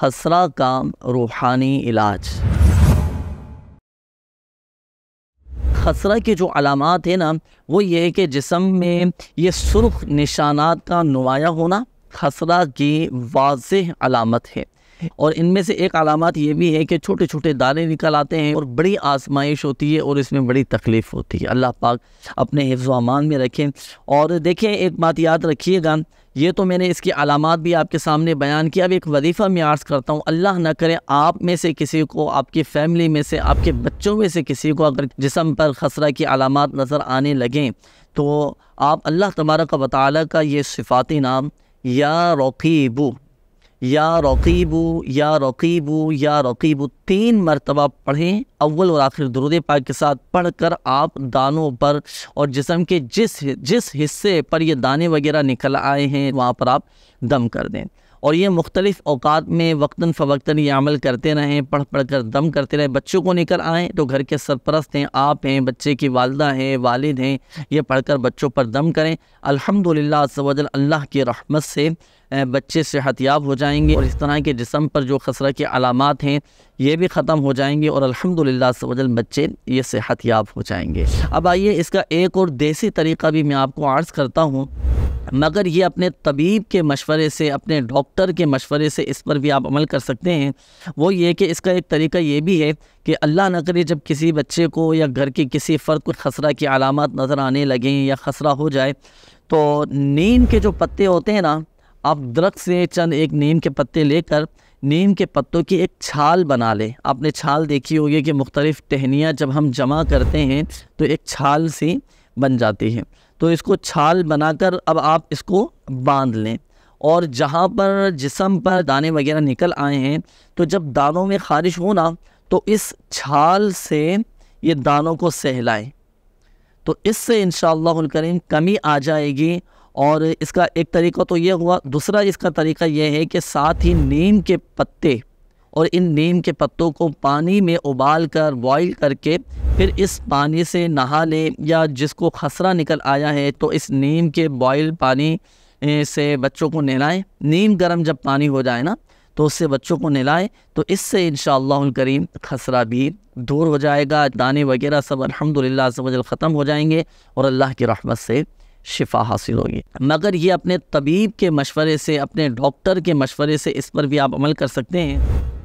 खसरा काम रूहानी इलाज खसरा के जो अलामत है ना वो ये है कि जिसम में ये सुर्ख निशानात का नुमाया होना खसरा की वाज अलामत है और इनमें से एक अलामत ये भी है कि छोटे छोटे दाने निकल आते हैं और बड़ी आजमाइश होती है और इसमें बड़ी तकलीफ़ होती है अल्लाह पाक अपने हिफ्ज़ अमान में रखें और देखें एक बात याद रखिएगा ये तो मैंने इसकी अलामत भी आपके सामने बयान किया अब एक वजीफ़ा मैं आर्ज़ करता हूँ अल्लाह ना करे आप में से किसी को आपकी फैमिली में से आपके बच्चों में से किसी को अगर जिसम पर खसरा की अलामत नज़र आने लगें तो आप अल्लाह तबारक वाली का ये सिफाती नाम या रोकीबू या रकीबू या रकीबू या रकीबू तीन मरतबा पढ़ें अव्वल और आखिर दुरुद पाक के साथ पढ़कर आप दानों पर और जिसम के जिस जिस हिस्से पर ये दाने वगैरह निकल आए हैं वहाँ पर आप दम कर दें और ये मुख्तलिफ़ अवकात में वक्ता फ़वक्ता ये अमल करते रहें पढ़ पढ़ कर दम करते रहें बच्चों को लेकर आएँ तो घर के सरपरस्त हैं आप हैं बच्चे की वालदा हैं वालिद हैं ये पढ़ कर बच्चों पर दम करें अलहमदिल्ला सवजल अल्लाह की रहमत से बच्चे सेहतियाब हो जाएंगे और इस तरह के जिसम पर जो खसरा के अलामत हैं ये भी ख़त्म हो जाएंगे और अल्हम्दुलिल्लाह सवजल बच्चे ये सेहतियाब हो जाएंगे अब आइए इसका एक और देसी तरीका भी मैं आपको आर्ज़ करता हूँ मगर ये अपने तबीब के मशवरे से अपने डॉक्टर के मशवरे से इस पर भी आप अमल कर सकते हैं वो ये कि इसका एक तरीका ये भी है कि अल्लाह न करे जब किसी बच्चे को या घर के किसी फ़र्द को खसरा की अलामत नज़र आने लगें या खसरा हो जाए तो नीम के जो पत्ते होते हैं ना आप दरख्त से चंद एक नीम के पत्ते लेकर नीम के पत्तों की एक छाल बना लें आपने छाल देखी होगी कि मुख्तलिफ़ टहनियाँ जब हम जमा करते हैं तो एक छाल सी बन जाती है तो इसको छाल बनाकर अब आप इसको बांध लें और जहाँ पर जिसम पर दाने वगैरह निकल आए हैं तो जब दानों में ख़ारिश हो ना तो इस छाल से ये दानों को सहलाएं तो इससे इन करीम कमी आ जाएगी और इसका एक तरीका तो ये हुआ दूसरा इसका तरीका यह है कि साथ ही नीम के पत्ते और इन नीम के पत्तों को पानी में उबाल कर बॉयल करके फिर इस पानी से नहा लें या जिसको खसरा निकल आया है तो इस नीम के बॉयल पानी से बच्चों को नहलाएं नीम गर्म जब पानी हो जाए ना तो उससे बच्चों को नहलाएं तो इससे इन करीम खसरा भी दूर हो जाएगा दाने वगैरह सब अलहमदिल्ला ख़त्म हो जाएंगे और अल्लाह की रहमत से शिफा हासिल होगी मगर ये अपने तबीब के मशवरे से अपने डॉक्टर के मशवरे से इस पर भी आप अमल कर सकते हैं